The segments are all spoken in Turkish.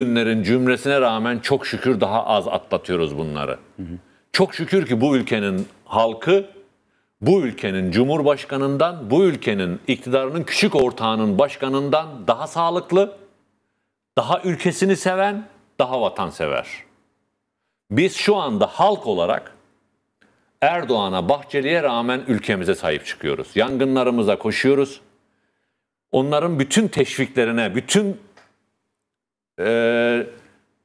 günlerin cümlesine rağmen çok şükür daha az atlatıyoruz bunları. Hı hı. Çok şükür ki bu ülkenin halkı bu ülkenin cumhurbaşkanından, bu ülkenin iktidarının küçük ortağının başkanından daha sağlıklı, daha ülkesini seven, daha vatansever. Biz şu anda halk olarak Erdoğan'a, Bahçeli'ye rağmen ülkemize sahip çıkıyoruz. Yangınlarımıza koşuyoruz. Onların bütün teşviklerine, bütün e,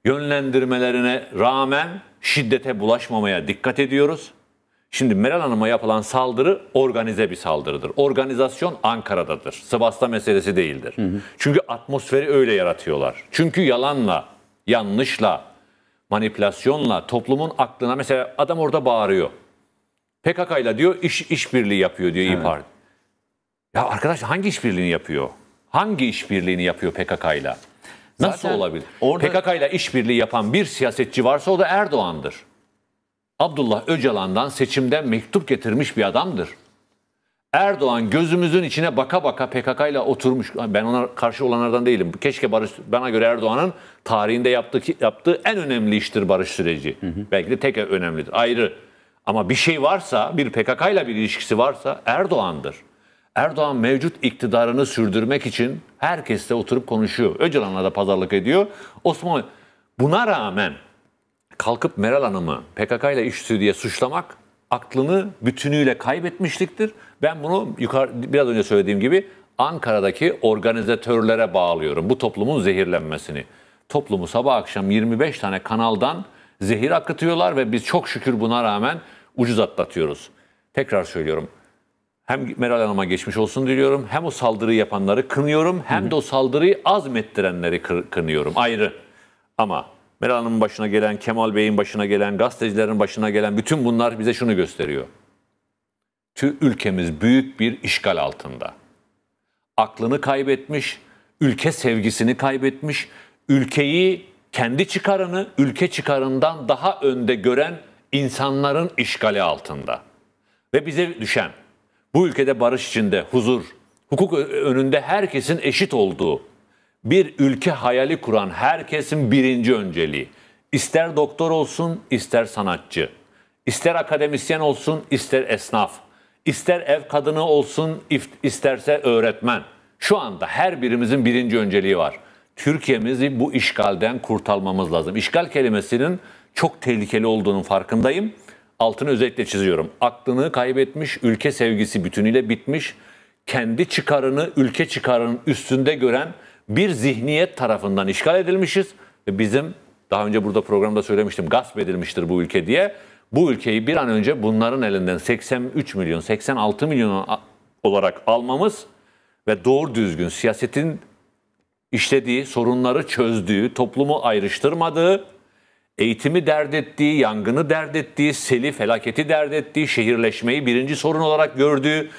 yönlendirmelerine rağmen şiddete bulaşmamaya dikkat ediyoruz. Şimdi Meral Hanım'a yapılan saldırı organize bir saldırıdır. Organizasyon Ankara'dadır. Sivas'ta meselesi değildir. Hı hı. Çünkü atmosferi öyle yaratıyorlar. Çünkü yalanla, yanlışla, manipülasyonla toplumun aklına mesela adam orada bağırıyor. PKK'yla diyor iş işbirliği yapıyor diyor İYİ Parti. Ya arkadaş hangi işbirliğini yapıyor? Hangi işbirliğini yapıyor PKK'yla? Nasıl Zaten olabilir? Orada... PKK ile işbirliği yapan bir siyasetçi varsa o da Erdoğan'dır. Abdullah Öcalan'dan seçimde mektup getirmiş bir adamdır. Erdoğan gözümüzün içine baka baka PKK ile oturmuş. Ben ona karşı olanlardan değilim. Keşke barış bana göre Erdoğan'ın tarihinde yaptığı yaptığı en önemli iştir barış süreci. Hı hı. Belki de tek önemlidir. Ayrı. Ama bir şey varsa, bir PKK ile bir ilişkisi varsa Erdoğan'dır. Erdoğan mevcut iktidarını sürdürmek için herkesle oturup konuşuyor. Öcalan'la da pazarlık ediyor. Osmanlı buna rağmen kalkıp Meral Hanım'ı PKK ile işçi diye suçlamak aklını bütünüyle kaybetmişliktir. Ben bunu yukarı, biraz önce söylediğim gibi Ankara'daki organizatörlere bağlıyorum bu toplumun zehirlenmesini. Toplumu sabah akşam 25 tane kanaldan zehir akıtıyorlar ve biz çok şükür buna rağmen ucuz atlatıyoruz. Tekrar söylüyorum hem Meral Hanım'a geçmiş olsun diliyorum. Hem o saldırıyı yapanları kınıyorum. Hem de o saldırıyı azmettirenleri kınıyorum. Ayrı. Ama Meral Hanım'ın başına gelen, Kemal Bey'in başına gelen, gazetecilerin başına gelen bütün bunlar bize şunu gösteriyor. Tü ülkemiz büyük bir işgal altında. Aklını kaybetmiş, ülke sevgisini kaybetmiş, ülkeyi kendi çıkarını ülke çıkarından daha önde gören insanların işgali altında. Ve bize düşen bu ülkede barış içinde, huzur, hukuk önünde herkesin eşit olduğu, bir ülke hayali kuran herkesin birinci önceliği. İster doktor olsun, ister sanatçı. İster akademisyen olsun, ister esnaf. İster ev kadını olsun, isterse öğretmen. Şu anda her birimizin birinci önceliği var. Türkiye'mizi bu işgalden kurtarmamız lazım. İşgal kelimesinin çok tehlikeli olduğunun farkındayım altını özellikle çiziyorum. Aklını kaybetmiş, ülke sevgisi bütünüyle bitmiş, kendi çıkarını ülke çıkarının üstünde gören bir zihniyet tarafından işgal edilmişiz. Ve bizim daha önce burada programda söylemiştim gasp edilmiştir bu ülke diye. Bu ülkeyi bir an önce bunların elinden 83 milyon, 86 milyon olarak almamız ve doğru düzgün siyasetin işlediği, sorunları çözdüğü, toplumu ayrıştırmadığı eğitimi dert ettiği, yangını dert ettiği, seli felaketi dert ettiği, şehirleşmeyi birinci sorun olarak gördüğü,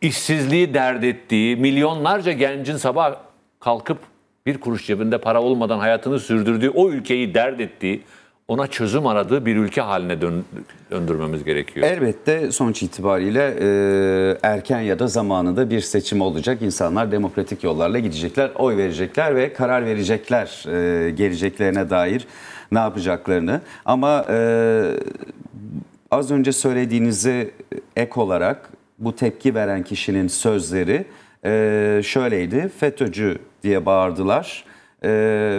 işsizliği dert ettiği, milyonlarca gencin sabah kalkıp bir kuruş cebinde para olmadan hayatını sürdürdüğü, o ülkeyi dert ettiği, ona çözüm aradığı bir ülke haline döndürmemiz gerekiyor. Elbette sonuç itibariyle e, erken ya da zamanında bir seçim olacak. İnsanlar demokratik yollarla gidecekler, oy verecekler ve karar verecekler e, geleceklerine dair ne yapacaklarını. Ama e, az önce söylediğinizi ek olarak bu tepki veren kişinin sözleri e, şöyleydi. FETÖ'cü diye bağırdılar e,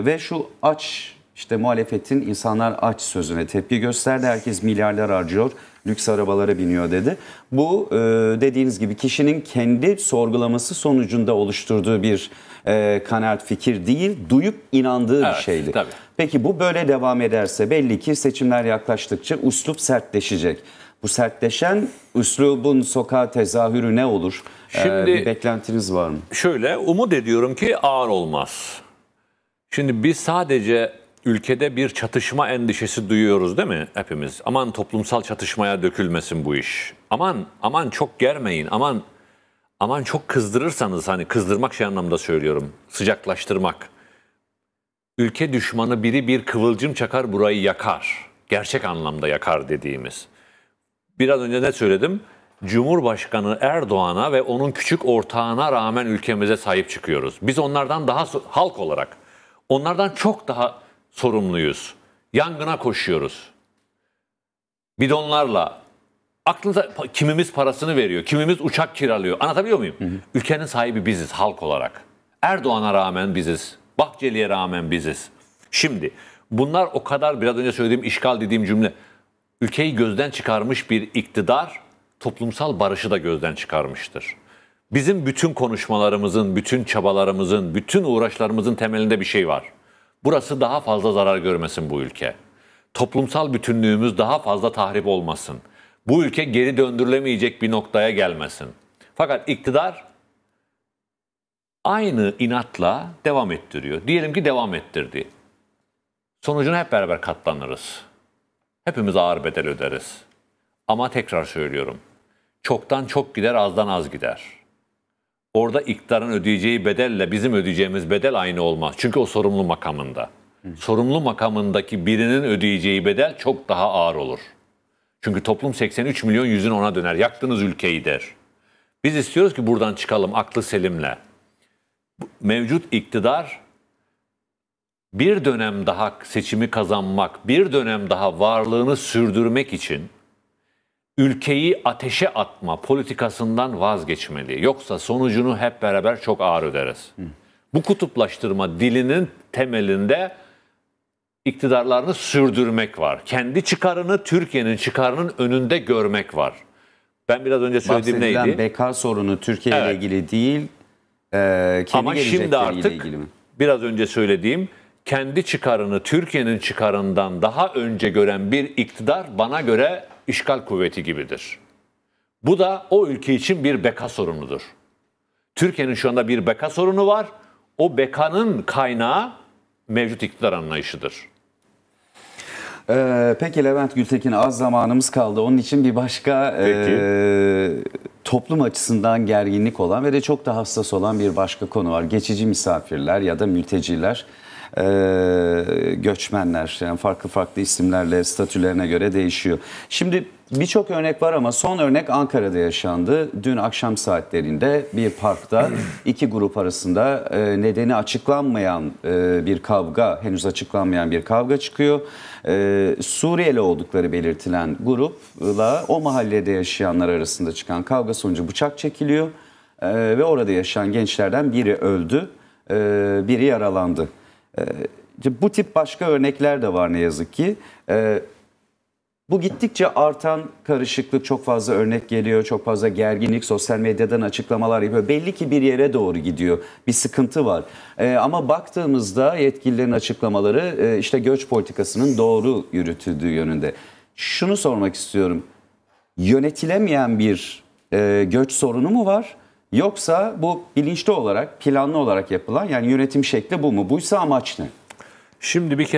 ve şu aç işte muhalefetin insanlar aç sözüne tepki gösterdi. Herkes milyarlar harcıyor, lüks arabalara biniyor dedi. Bu e, dediğiniz gibi kişinin kendi sorgulaması sonucunda oluşturduğu bir e, kanaat fikir değil, duyup inandığı evet, bir şeydi. Tabii. Peki bu böyle devam ederse belli ki seçimler yaklaştıkça üslup sertleşecek. Bu sertleşen üslubun sokağa tezahürü ne olur? E, Şimdi ee, bir beklentiniz var mı? Şöyle umut ediyorum ki ağır olmaz. Şimdi biz sadece ülkede bir çatışma endişesi duyuyoruz değil mi hepimiz? Aman toplumsal çatışmaya dökülmesin bu iş. Aman aman çok germeyin. Aman aman çok kızdırırsanız hani kızdırmak şey anlamda söylüyorum. Sıcaklaştırmak. Ülke düşmanı biri bir kıvılcım çakar burayı yakar. Gerçek anlamda yakar dediğimiz. Biraz önce ne söyledim? Cumhurbaşkanı Erdoğan'a ve onun küçük ortağına rağmen ülkemize sahip çıkıyoruz. Biz onlardan daha halk olarak onlardan çok daha sorumluyuz. Yangına koşuyoruz. Bidonlarla. Aklınıza kimimiz parasını veriyor, kimimiz uçak kiralıyor. Anlatabiliyor muyum? Hı hı. Ülkenin sahibi biziz halk olarak. Erdoğan'a rağmen biziz. Bahçeli'ye rağmen biziz. Şimdi bunlar o kadar biraz önce söylediğim işgal dediğim cümle. Ülkeyi gözden çıkarmış bir iktidar toplumsal barışı da gözden çıkarmıştır. Bizim bütün konuşmalarımızın, bütün çabalarımızın, bütün uğraşlarımızın temelinde bir şey var. Burası daha fazla zarar görmesin bu ülke. Toplumsal bütünlüğümüz daha fazla tahrip olmasın. Bu ülke geri döndürülemeyecek bir noktaya gelmesin. Fakat iktidar aynı inatla devam ettiriyor. Diyelim ki devam ettirdi. Sonucuna hep beraber katlanırız. Hepimiz ağır bedel öderiz. Ama tekrar söylüyorum. Çoktan çok gider, azdan az gider.'' orada iktidarın ödeyeceği bedelle bizim ödeyeceğimiz bedel aynı olmaz. Çünkü o sorumlu makamında. Sorumlu makamındaki birinin ödeyeceği bedel çok daha ağır olur. Çünkü toplum 83 milyon yüzün ona döner. Yaktınız ülkeyi der. Biz istiyoruz ki buradan çıkalım aklı selimle. Mevcut iktidar bir dönem daha seçimi kazanmak, bir dönem daha varlığını sürdürmek için ülkeyi ateşe atma politikasından vazgeçmeli. Yoksa sonucunu hep beraber çok ağır öderiz. Bu kutuplaştırma dilinin temelinde iktidarlarını sürdürmek var. Kendi çıkarını Türkiye'nin çıkarının önünde görmek var. Ben biraz önce söylediğim Bahsedilen neydi? beka sorunu Türkiye ile evet. ilgili değil, e, kendi Ama şimdi artık ilgili mi? biraz önce söylediğim kendi çıkarını Türkiye'nin çıkarından daha önce gören bir iktidar bana göre işgal kuvveti gibidir. Bu da o ülke için bir beka sorunudur. Türkiye'nin şu anda bir beka sorunu var. O bekanın kaynağı mevcut iktidar anlayışıdır. Ee, peki Levent Gültekin az zamanımız kaldı. Onun için bir başka e, toplum açısından gerginlik olan ve de çok da hassas olan bir başka konu var. Geçici misafirler ya da mülteciler e, göçmenler yani farklı farklı isimlerle statülerine göre değişiyor. Şimdi birçok örnek var ama son örnek Ankara'da yaşandı. Dün akşam saatlerinde bir parkta iki grup arasında e, nedeni açıklanmayan e, bir kavga, henüz açıklanmayan bir kavga çıkıyor. E, Suriyeli oldukları belirtilen grupla o mahallede yaşayanlar arasında çıkan kavga sonucu bıçak çekiliyor. Ee, ve orada yaşayan gençlerden biri öldü, e, biri yaralandı. Ee, bu tip başka örnekler de var ne yazık ki. Ee, bu gittikçe artan karışıklık çok fazla örnek geliyor. Çok fazla gerginlik sosyal medyadan açıklamalar yapıyor. Belli ki bir yere doğru gidiyor. Bir sıkıntı var. Ee, ama baktığımızda yetkililerin açıklamaları e, işte göç politikasının doğru yürütüldüğü yönünde. Şunu sormak istiyorum. Yönetilemeyen bir e, göç sorunu mu var? Yoksa bu bilinçli olarak, planlı olarak yapılan yani yönetim şekli bu mu? Buysa amaç ne? Şimdi bir kere